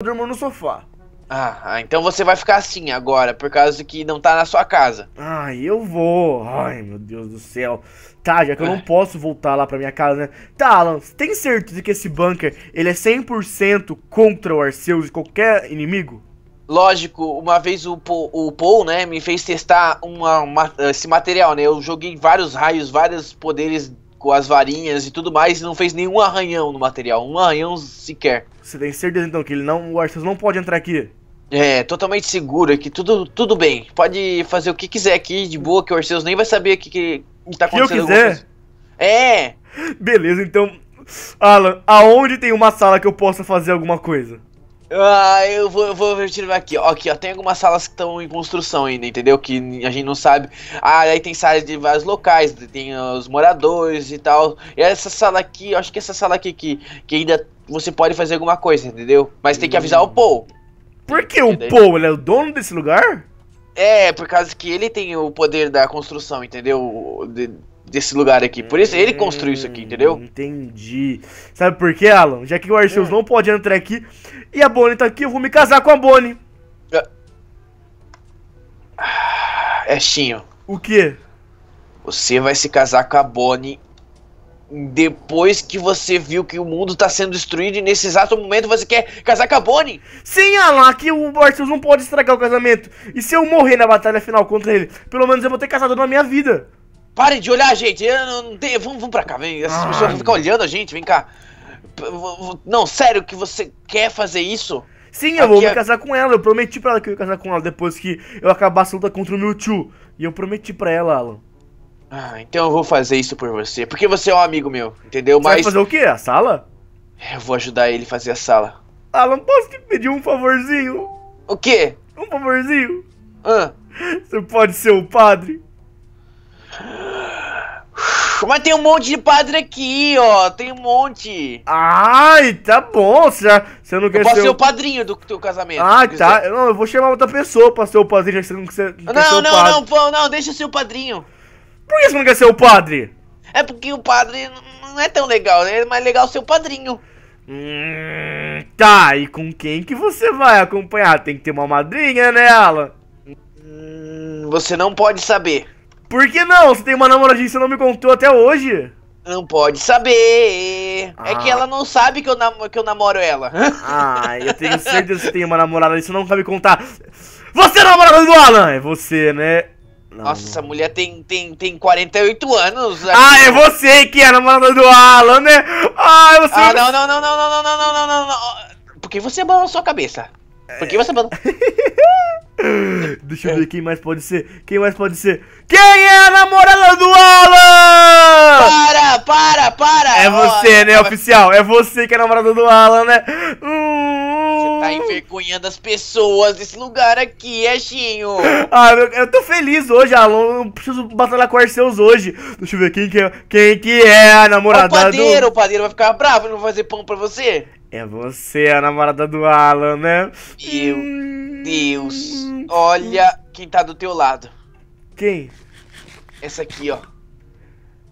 durmo no sofá. Ah, ah, então você vai ficar assim agora, por causa que não tá na sua casa. Ah, eu vou. Ai, meu Deus do céu. Tá, já que eu não ah. posso voltar lá pra minha casa, né? Tá, Alan, você tem certeza que esse bunker, ele é 100% contra o Arceus e qualquer inimigo? Lógico, uma vez o Paul, o Paul né, me fez testar uma, uma, esse material, né? Eu joguei vários raios, vários poderes com as varinhas e tudo mais e não fez nenhum arranhão no material, um arranhão sequer. Você tem certeza então que ele não, o Arceus não pode entrar aqui? É, totalmente seguro aqui, tudo, tudo bem. Pode fazer o que quiser aqui, de boa, que o Arceus nem vai saber o que, que tá acontecendo. Se eu quiser? É! Beleza, então, Alan, aonde tem uma sala que eu possa fazer alguma coisa? Ah, eu vou, eu vou retirar aqui, ó, aqui, ó, tem algumas salas que estão em construção ainda, entendeu? Que a gente não sabe. Ah, aí tem salas de vários locais, tem os moradores e tal. E essa sala aqui, eu acho que essa sala aqui que, que ainda você pode fazer alguma coisa, entendeu? Mas tem que avisar o hum. Paul. Por que o Paul? Ele é o dono desse lugar? É, por causa que ele tem o poder da construção, entendeu? De, desse lugar aqui. Por isso ele construiu isso aqui, entendeu? Hum, entendi. Sabe por quê, Alan? Já que o Arceus é. não pode entrar aqui e a Bonnie tá aqui, eu vou me casar com a Bonnie. Ah. Ah, é, Chinho. O quê? Você vai se casar com a Bonnie depois que você viu que o mundo está sendo destruído e nesse exato momento você quer casar com a Bonnie. Sim, Alan, que o Arceus não pode estragar o casamento. E se eu morrer na batalha final contra ele, pelo menos eu vou ter casado na minha vida. Pare de olhar, gente. Eu não tenho... Vamos, vamos pra cá, vem. Essas Ai. Ah. pessoas vão ficar olhando a gente, vem cá. Não, sério que você quer fazer isso? Sim, eu Aqui vou me é... casar com ela. Eu prometi pra ela que eu ia casar com ela depois que eu acabasse a luta contra o Mewtwo. E eu prometi pra ela, Alan. Ah, então eu vou fazer isso por você, porque você é um amigo meu, entendeu? Você Mas. Vai fazer o quê? A sala? Eu vou ajudar ele a fazer a sala. Alan, ah, posso te pedir um favorzinho? O quê? Um favorzinho? Hã? Você pode ser o um padre? Mas tem um monte de padre aqui, ó. Tem um monte. Ai, tá bom. Você, já, você não quer eu posso ser. o padrinho do teu casamento. Ah, tá. Não, eu vou chamar outra pessoa pra ser o padrinho, já que você não quer ser. Não, não, não, não, não, deixa eu ser o padrinho. Por que você não quer ser o padre? É porque o padre não é tão legal, né? é mais legal ser o padrinho. Hum, tá, e com quem que você vai acompanhar? Tem que ter uma madrinha nela. Hum, você não pode saber. Por que não? Você tem uma namoradinha e você não me contou até hoje. Não pode saber. Ah. É que ah. ela não sabe que eu, que eu namoro ela. Ah, eu tenho certeza que você tem uma namorada e você não sabe me contar. Você é namorada do Alan! É você, né? Nossa, não. essa mulher tem, tem, tem 48 anos. Aqui. Ah, é você que é namorada do Alan, né? Ah, você. Ah, não, não, não, não, não, não, não, não, não, não. Por que você balançou a cabeça? Por que é. você balançou. Deixa eu ver quem mais pode ser. Quem mais pode ser? Quem é a namorada do Alan? Para, para, para! É você, oh, né, oficial? É você que é a namorada do Alan, né? tá envergonhando as pessoas esse lugar aqui, Echinho. É, ah, eu, eu tô feliz hoje, Alô. Eu preciso batalhar com Arceus hoje. Deixa eu ver quem que é, quem que é a namorada o padeiro, do... O padeiro vai ficar bravo e não vai fazer pão pra você. É você, a namorada do Alan, né? Meu hum... Deus. Olha quem tá do teu lado. Quem? Essa aqui, ó.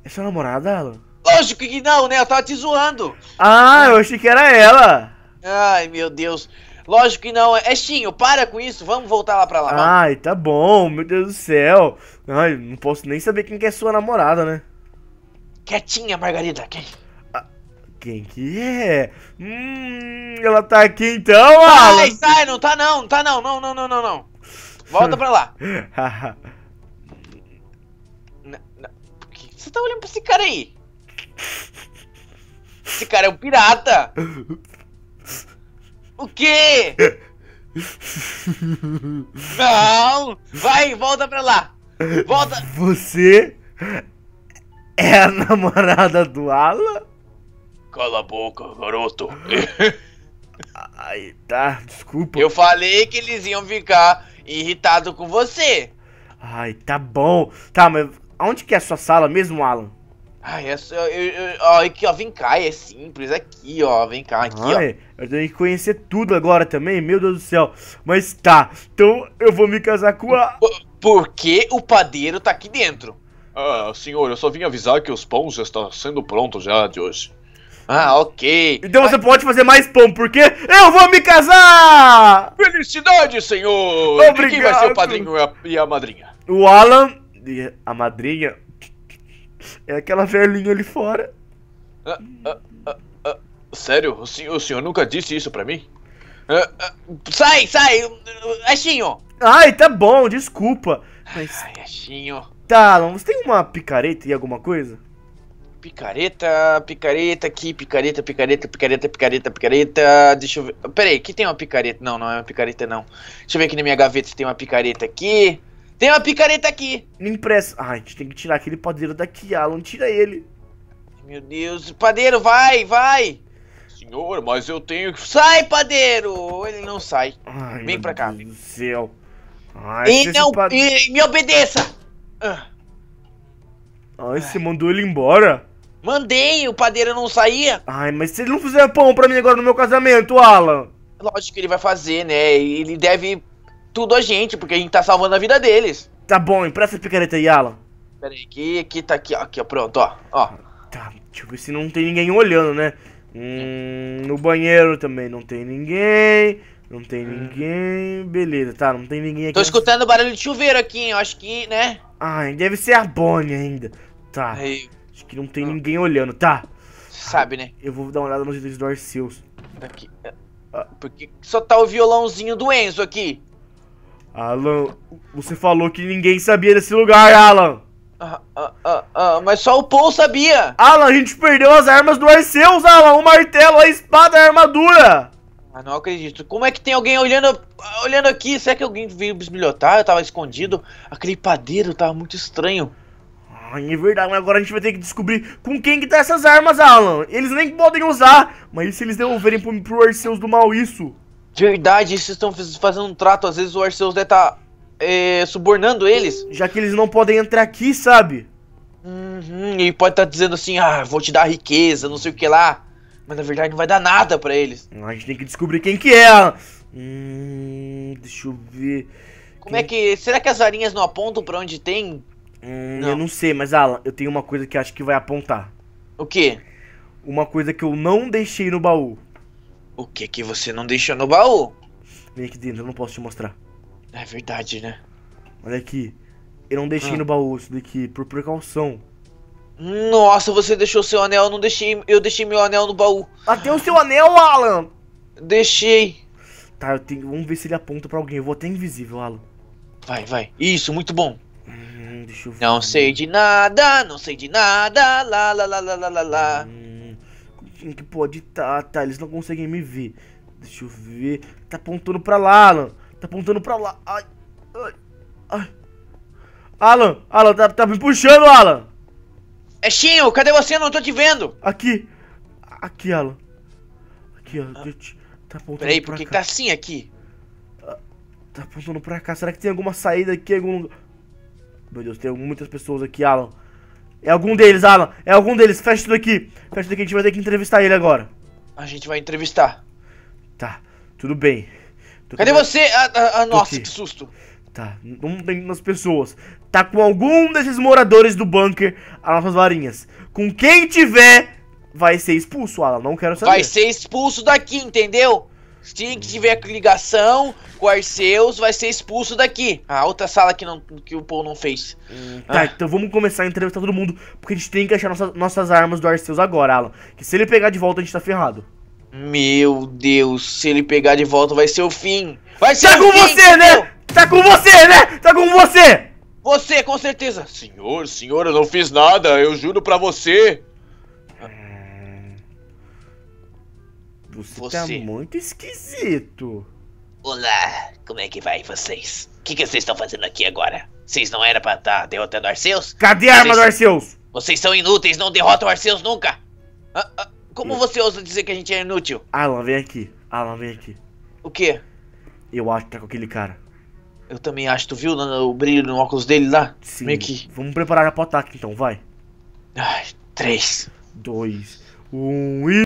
É sua namorada, Alan? Lógico que não, né? Eu tava te zoando. Ah, eu achei que era ela. Ai, meu Deus. Lógico que não. é, Estinho, para com isso. Vamos voltar lá pra lá. Ai, tá bom. Meu Deus do céu. Ai, não posso nem saber quem que é sua namorada, né? Quietinha, Margarida. Quem? Ah, quem que é? Hum, ela tá aqui então, Alan. Ai, sai. Não tá não. Não tá não. Não, não, não, não, não. Volta pra lá. por que você tá olhando pra esse cara aí? Esse cara é um pirata. O quê? Não! Vai, volta pra lá! Volta! Você é a namorada do Ala? Cala a boca, garoto! Ai, tá, desculpa. Eu falei que eles iam ficar irritados com você. Ai, tá bom. Tá, mas onde que é a sua sala mesmo, Alan? Ai, é essa, eu, eu, ó, aqui, ó, vem cá, é simples, aqui, ó, vem cá, aqui, Ai, ó. Eu tenho que conhecer tudo agora também, meu Deus do céu. Mas tá, então eu vou me casar com a... Por, por que o padeiro tá aqui dentro? Ah, senhor, eu só vim avisar que os pães já estão sendo prontos já de hoje. Ah, ok. Então você Ai. pode fazer mais pão, porque eu vou me casar! Felicidade, senhor! Obrigado. E quem vai ser o padrinho e a, e a madrinha? O Alan e a madrinha... É aquela velhinha ali fora. Ah, ah, ah, ah. sério? O senhor, o senhor, nunca disse isso pra mim? Ah, ah, sai, sai! Achinho! Ai, tá bom, desculpa. Mas... Ai, Achinho. Tá, você tem uma picareta e alguma coisa? Picareta, picareta aqui, picareta, picareta, picareta, picareta, picareta. Deixa eu ver. Peraí, aqui tem uma picareta. Não, não é uma picareta, não. Deixa eu ver aqui na minha gaveta se tem uma picareta aqui. Tem uma picareta aqui. Me empresta. Ai, ah, a gente tem que tirar aquele padeiro daqui, Alan. Tira ele. Meu Deus, padeiro, vai, vai. Senhor, mas eu tenho Sai, padeiro! Ele não sai. Ai, Vem pra cá. Meu Deus do céu. Ai, ah, e não, e me obedeça. Ah. Ai, ah, você mandou ele embora? Mandei, o padeiro não saía. Ai, mas se ele não fizer pão pra mim agora no meu casamento, Alan. Lógico que ele vai fazer, né? Ele deve tudo a gente, porque a gente tá salvando a vida deles. Tá bom, empresta essa picareta aí, Alan. Pera aí, aqui, aqui tá aqui, ó, aqui, ó, pronto, ó, ó. Tá, deixa eu ver se não tem ninguém olhando, né? Hum, no banheiro também não tem ninguém. Não tem hum. ninguém. Beleza, tá, não tem ninguém aqui. Tô escutando barulho de chuveiro aqui, hein? Eu acho que, né? Ai, ah, deve ser a Bonnie ainda. Tá. Aí. Acho que não tem ah. ninguém olhando, tá. Sabe, né? Eu vou dar uma olhada nos dois do Arceus. Aqui. É, ah. Porque só tá o violãozinho do Enzo aqui. Alan, você falou que ninguém sabia desse lugar, Alan. Ah, ah, ah, ah, mas só o Paul sabia. Alan, a gente perdeu as armas do Arceus, Alan. O martelo, a espada, a armadura. Ah, não acredito. Como é que tem alguém olhando, olhando aqui? Será que alguém veio bisbilhotar? Eu tava escondido. Aquele padeiro tava muito estranho. Ah, é verdade, mas agora a gente vai ter que descobrir com quem que tá essas armas, Alan. Eles nem podem usar. Mas e se eles devolverem pro, pro Arceus do mal isso? De verdade, vocês estão fazendo um trato, às vezes o Arceus deve estar tá, é, subornando eles. Já que eles não podem entrar aqui, sabe? Uhum, e pode estar tá dizendo assim, ah, vou te dar riqueza, não sei o que lá. Mas na verdade não vai dar nada para eles. A gente tem que descobrir quem que é. Hum, deixa eu ver. Como é quem... é que. Será que as varinhas não apontam para onde tem? Hum, não. Eu não sei, mas Alan, eu tenho uma coisa que acho que vai apontar. O quê? Uma coisa que eu não deixei no baú. O que que você não deixou no baú? Vem aqui dentro, eu não posso te mostrar. É verdade, né? Olha aqui. Eu não deixei ah. no baú isso daqui, por precaução. Nossa, você deixou seu anel, eu não deixei. Eu deixei meu anel no baú. Até o seu anel, Alan! Deixei. Tá, eu tenho. Vamos ver se ele aponta pra alguém. Eu vou até invisível, Alan. Vai, vai. Isso, muito bom. Hum, deixa eu ver. Não sei de nada, não sei de nada. Lá, lá, lá, lá, lá, lá. Hum tinha que pode tá, tá, eles não conseguem me ver. Deixa eu ver. Tá apontando pra lá, Alan. Tá apontando pra lá. Ai, ai, ai. Alan, Alan, tá, tá me puxando, Alan. É Shinho, cadê você? Não tô te vendo. Aqui. Aqui, Alan. Aqui, Alan. Ah. Te... Tá apontando Peraí, por que tá assim aqui? Ah, tá apontando pra cá. Será que tem alguma saída aqui? Algum... Meu Deus, tem muitas pessoas aqui, Alan. É algum deles, Alan. É algum deles. Fecha tudo aqui. Fecha tudo aqui. A gente vai ter que entrevistar ele agora. A gente vai entrevistar. Tá. Tudo bem. Tô Cadê com... você? Ah, ah, ah nossa, que susto. Tá. Não tem umas pessoas. Tá com algum desses moradores do bunker as nossas varinhas. Com quem tiver, vai ser expulso, Alan. Não quero saber. Vai ser expulso daqui, entendeu? Se tiver ligação com Arceus, vai ser expulso daqui. A outra sala que, não, que o Paul não fez. Hum, tá, ah. então vamos começar a entrevistar todo mundo. Porque a gente tem que achar nossa, nossas armas do Arceus agora, Alan. Que se ele pegar de volta, a gente tá ferrado. Meu Deus, se ele pegar de volta, vai ser o fim. Vai ser tá o com fim, você, né? Tá com você, né? Tá com você! Você, com certeza. Senhor, senhor, eu não fiz nada. Eu juro pra você. Tá você, você tá muito esquisito. Olá, como é que vai vocês? O que, que vocês estão fazendo aqui agora? Vocês não eram pra estar tá derrotando Arceus? Cadê a arma vocês... do Arceus? Vocês são inúteis, não derrotam Arceus nunca! Ah, ah, como eu... você ousa dizer que a gente é inútil? Alan, vem aqui. Alan, vem aqui. O quê? Eu acho que tá com aquele cara. Eu também acho, tu viu o brilho no óculos dele lá? Sim. Vamos preparar pra ataque então, vai. Ai, três. Dois. Um e...